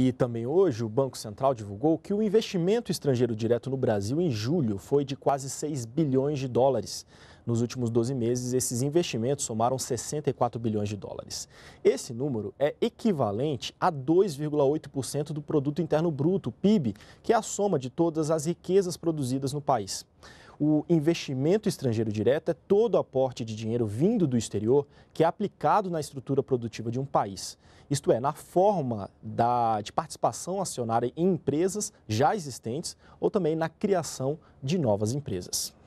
E também hoje o Banco Central divulgou que o investimento estrangeiro direto no Brasil em julho foi de quase 6 bilhões de dólares. Nos últimos 12 meses, esses investimentos somaram 64 bilhões de dólares. Esse número é equivalente a 2,8% do produto interno bruto, PIB, que é a soma de todas as riquezas produzidas no país o investimento estrangeiro direto é todo o aporte de dinheiro vindo do exterior que é aplicado na estrutura produtiva de um país. Isto é, na forma da, de participação acionária em empresas já existentes ou também na criação de novas empresas.